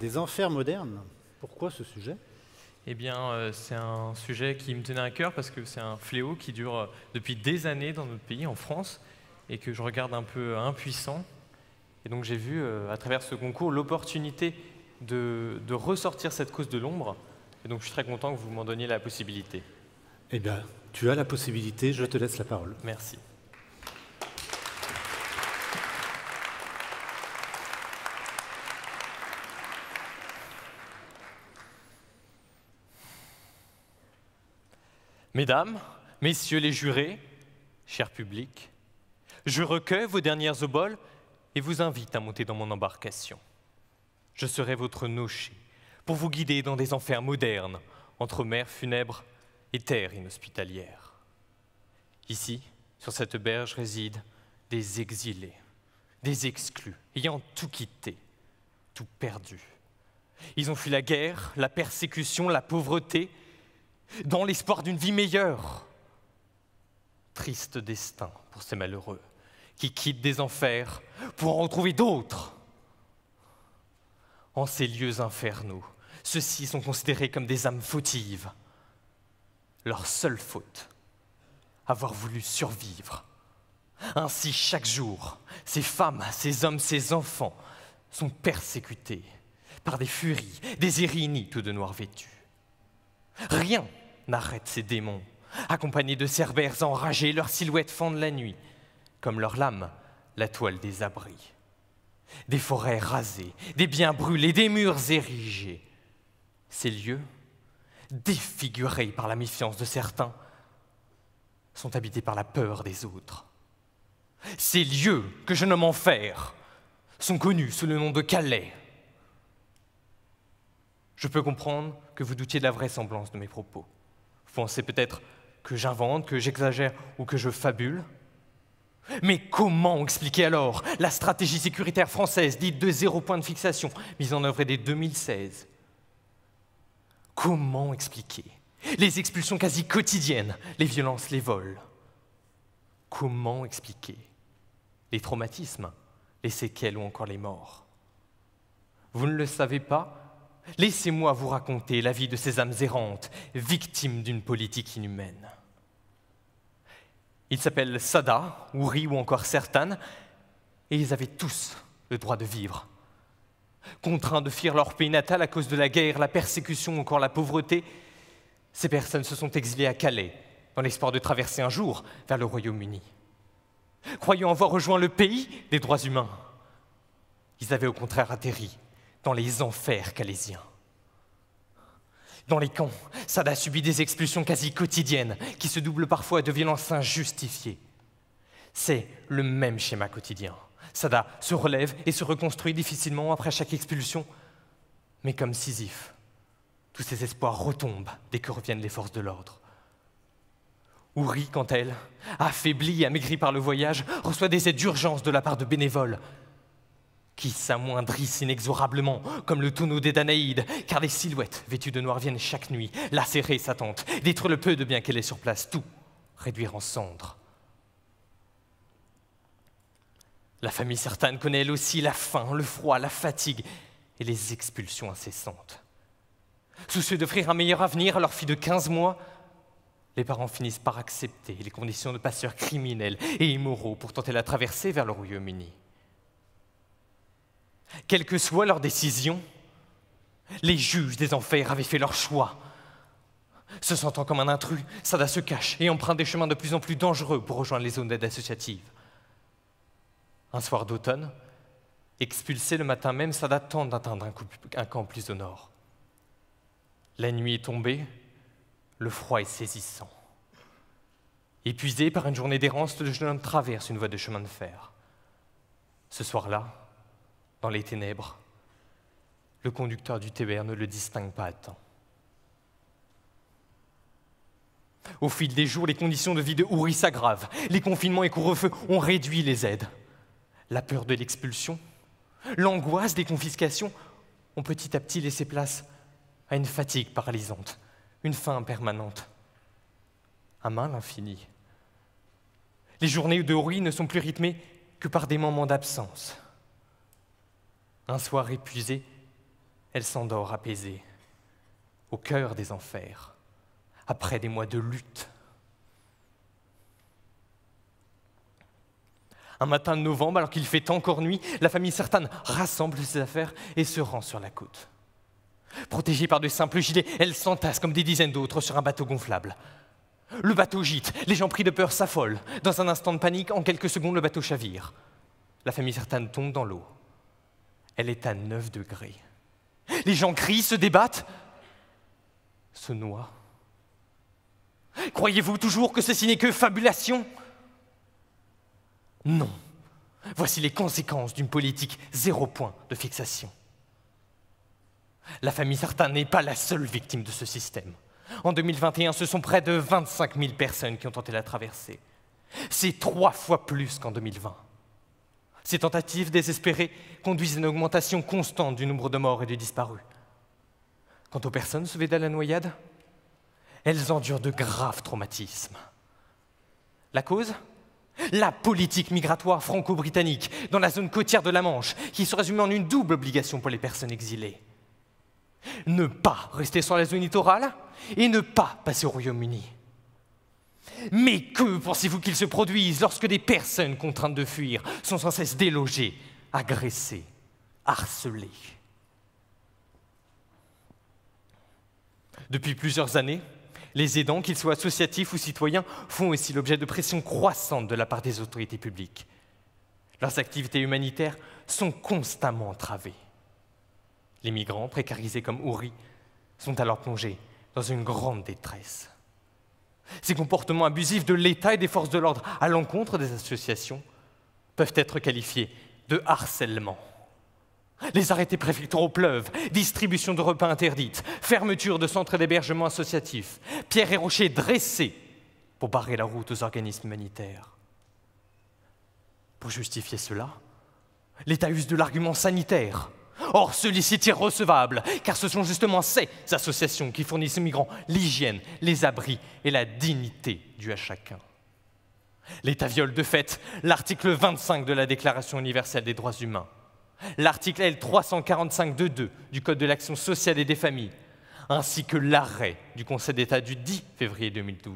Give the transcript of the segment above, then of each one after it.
Des enfers modernes, pourquoi ce sujet eh bien, euh, c'est un sujet qui me tenait à cœur parce que c'est un fléau qui dure euh, depuis des années dans notre pays, en France, et que je regarde un peu euh, impuissant. Et donc j'ai vu, à travers ce concours, l'opportunité de, de, ressortir cette cause de l'ombre. Et donc je suis très content que vous m'en donniez la possibilité. Eh bien, tu as la possibilité, je te laisse la parole. Merci. Mesdames, Messieurs les jurés, cher public, je recueille vos dernières oboles et vous invite à monter dans mon embarcation. Je serai votre nocher pour vous guider dans des enfers modernes, entre mers funèbres et terres inhospitalières. Ici, sur cette berge, résident des exilés, des exclus, ayant tout quitté, tout perdu. Ils ont fui la guerre, la persécution, la pauvreté, dans l'espoir d'une vie meilleure. Triste destin pour ces malheureux qui quittent des enfers pour en retrouver d'autres. En ces lieux infernaux, ceux-ci sont considérés comme des âmes fautives. Leur seule faute, avoir voulu survivre. Ainsi, chaque jour, ces femmes, ces hommes, ces enfants sont persécutés par des furies, des érinies tout de noir vêtus. Rien n'arrête ces démons. Accompagnés de cerbères enragés, leurs silhouettes fendent la nuit, comme leurs lames, la toile des abris. Des forêts rasées, des biens brûlés, des murs érigés. Ces lieux, défigurés par la méfiance de certains, sont habités par la peur des autres. Ces lieux que je nomme enfer sont connus sous le nom de Calais. Je peux comprendre que vous doutiez de la vraisemblance de mes propos. Vous pensez peut-être que j'invente, que j'exagère ou que je fabule. Mais comment expliquer alors la stratégie sécuritaire française dite de zéro point de fixation, mise en œuvre dès 2016 Comment expliquer les expulsions quasi quotidiennes, les violences, les vols Comment expliquer les traumatismes, les séquelles ou encore les morts Vous ne le savez pas, Laissez-moi vous raconter la vie de ces âmes errantes, victimes d'une politique inhumaine. Ils s'appellent Sada, Ouri ou encore Sertan, et ils avaient tous le droit de vivre. Contraints de fuir leur pays natal à cause de la guerre, la persécution ou encore la pauvreté, ces personnes se sont exilées à Calais, dans l'espoir de traverser un jour vers le Royaume-Uni. Croyant avoir rejoint le pays des droits humains, ils avaient au contraire atterri dans les enfers calaisiens. Dans les camps, Sada subit des expulsions quasi quotidiennes qui se doublent parfois de violences injustifiées. C'est le même schéma quotidien. Sada se relève et se reconstruit difficilement après chaque expulsion, mais comme Sisyphe, tous ses espoirs retombent dès que reviennent les forces de l'ordre. Ouri, quant à elle, affaiblie et amaigrie par le voyage, reçoit des aides d'urgence de la part de bénévoles qui s'amoindrissent inexorablement, comme le tonneau des Danaïdes, car les silhouettes vêtues de noir viennent chaque nuit lacérer sa tente, détruire le peu de bien qu'elle est sur place, tout réduire en cendres. La famille certaine connaît elle aussi la faim, le froid, la fatigue et les expulsions incessantes. Soucieux d'offrir un meilleur avenir à leur fille de 15 mois, les parents finissent par accepter les conditions de passeurs criminels et immoraux pour tenter la traversée vers le Royaume-Uni. Quelle que soit leur décision, les juges des enfers avaient fait leur choix. Se sentant comme un intrus, Sada se cache et emprunte des chemins de plus en plus dangereux pour rejoindre les zones d'aide associative. Un soir d'automne, expulsé le matin même, Sada tente d'atteindre un, un camp plus au nord. La nuit est tombée, le froid est saisissant. Épuisé par une journée d'errance, le jeune homme traverse une voie de chemin de fer. Ce soir-là, dans les ténèbres, le conducteur du TBR ne le distingue pas à temps. Au fil des jours, les conditions de vie de Ouri s'aggravent. Les confinements et couvre-feux ont réduit les aides. La peur de l'expulsion, l'angoisse des confiscations ont petit à petit laissé place à une fatigue paralysante, une faim permanente, un mal infini. Les journées de Ouri ne sont plus rythmées que par des moments d'absence. Un soir épuisée, elle s'endort apaisée, au cœur des enfers, après des mois de lutte. Un matin de novembre, alors qu'il fait encore nuit, la famille Sertane rassemble ses affaires et se rend sur la côte. Protégée par de simples gilets, elle s'entasse comme des dizaines d'autres sur un bateau gonflable. Le bateau gîte, les gens pris de peur s'affolent. Dans un instant de panique, en quelques secondes, le bateau chavire. La famille Sertane tombe dans l'eau elle est à 9 degrés. Les gens crient, se débattent, se noient. Croyez-vous toujours que ceci n'est que fabulation Non. Voici les conséquences d'une politique zéro point de fixation. La famille Sartin n'est pas la seule victime de ce système. En 2021, ce sont près de 25 000 personnes qui ont tenté la traversée. C'est trois fois plus qu'en 2020. Ces tentatives désespérées conduisent à une augmentation constante du nombre de morts et de disparus. Quant aux personnes sauvées de la noyade, elles endurent de graves traumatismes. La cause La politique migratoire franco-britannique dans la zone côtière de la Manche, qui se résume en une double obligation pour les personnes exilées. Ne pas rester sur la zone littorale et ne pas passer au Royaume-Uni. Mais que pensez-vous qu'il se produise lorsque des personnes contraintes de fuir sont sans cesse délogées, agressées, harcelées Depuis plusieurs années, les aidants, qu'ils soient associatifs ou citoyens, font aussi l'objet de pressions croissantes de la part des autorités publiques. Leurs activités humanitaires sont constamment entravées. Les migrants, précarisés comme Ouri, sont alors plongés dans une grande détresse. Ces comportements abusifs de l'État et des forces de l'ordre à l'encontre des associations peuvent être qualifiés de harcèlement. Les arrêtés préfectoraux pleuvent, distribution de repas interdite, fermeture de centres d'hébergement associatifs, pierres et rochers dressés pour barrer la route aux organismes humanitaires. Pour justifier cela, l'État use de l'argument sanitaire. Or, celui-ci recevable, car ce sont justement ces associations qui fournissent aux migrants l'hygiène, les abris et la dignité due à chacun. L'État viole de fait l'article 25 de la Déclaration universelle des droits humains, l'article L345-2 du Code de l'action sociale et des familles, ainsi que l'arrêt du Conseil d'État du 10 février 2012.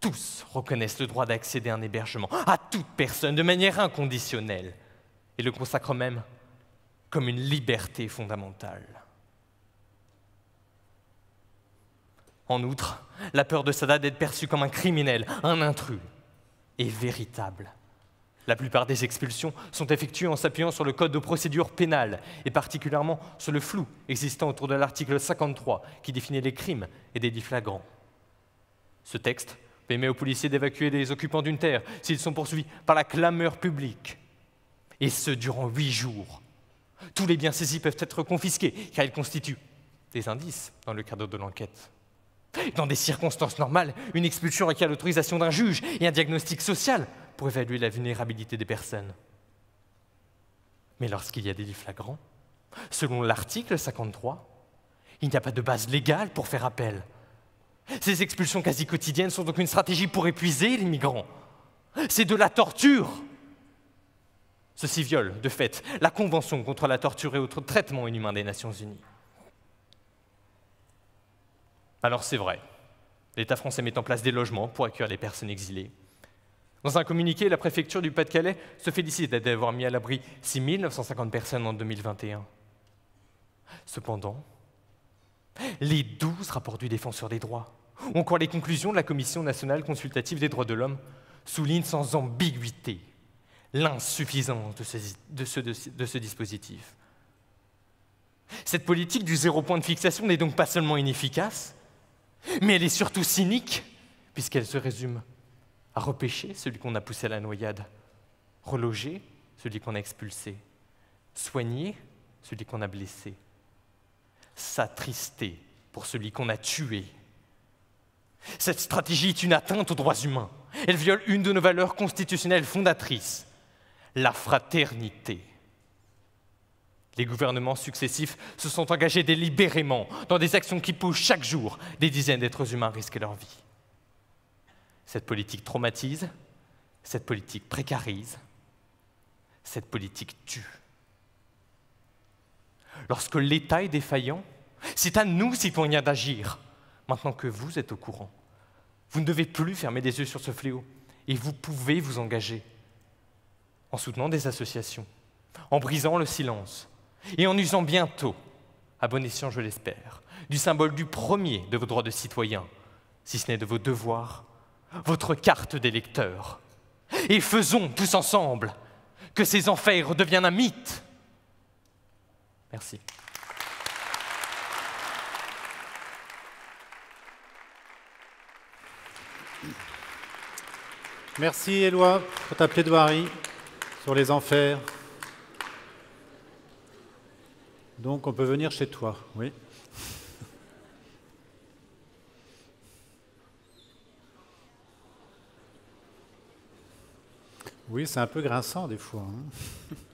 Tous reconnaissent le droit d'accéder à un hébergement, à toute personne, de manière inconditionnelle, et le consacre même comme une liberté fondamentale. En outre, la peur de Sadat d'être perçu comme un criminel, un intrus, est véritable. La plupart des expulsions sont effectuées en s'appuyant sur le Code de procédure pénale, et particulièrement sur le flou existant autour de l'article 53, qui définit les crimes et des flagrants. Ce texte permet aux policiers d'évacuer les occupants d'une terre s'ils sont poursuivis par la clameur publique et ce durant huit jours. Tous les biens saisis peuvent être confisqués, car ils constituent des indices dans le cadre de l'enquête. Dans des circonstances normales, une expulsion requiert l'autorisation d'un juge et un diagnostic social pour évaluer la vulnérabilité des personnes. Mais lorsqu'il y a des délits flagrants, selon l'article 53, il n'y a pas de base légale pour faire appel. Ces expulsions quasi quotidiennes sont donc une stratégie pour épuiser les migrants. C'est de la torture. Ceci viole, de fait, la Convention contre la torture et autres traitements inhumains des Nations Unies. Alors c'est vrai, l'État français met en place des logements pour accueillir les personnes exilées. Dans un communiqué, la préfecture du Pas-de-Calais se félicite d'avoir mis à l'abri 6 950 personnes en 2021. Cependant, les 12 rapports du défenseur des droits, ou encore les conclusions de la Commission nationale consultative des droits de l'homme, soulignent sans ambiguïté l'insuffisance de ce, de ce, dispositif. Cette politique du zéro point de fixation n'est donc pas seulement inefficace, mais elle est surtout cynique, puisqu'elle se résume à repêcher celui qu'on a poussé à la noyade, reloger celui qu'on a expulsé, soigner celui qu'on a blessé, s'attrister pour celui qu'on a tué. Cette stratégie est une atteinte aux droits humains. Elle viole une de nos valeurs constitutionnelles fondatrices, la fraternité. Les gouvernements successifs se sont engagés délibérément dans des actions qui poussent chaque jour des dizaines d'êtres humains à risquer leur vie. Cette politique traumatise, cette politique précarise, cette politique tue. Lorsque l'État est défaillant, c'est à nous, citoyens, d'agir. Maintenant que vous êtes au courant, vous ne devez plus fermer les yeux sur ce fléau et vous pouvez vous engager en soutenant des associations, en brisant le silence et en usant bientôt, à bon escient je l'espère, du symbole du premier de vos droits de citoyen, si ce n'est de vos devoirs, votre carte d'électeur. Et faisons tous ensemble que ces enfers redeviennent un mythe. Merci. Merci Éloi pour ta plaidoirie sur les enfers. Donc on peut venir chez toi, oui. Oui, c'est un peu grinçant des fois. Hein.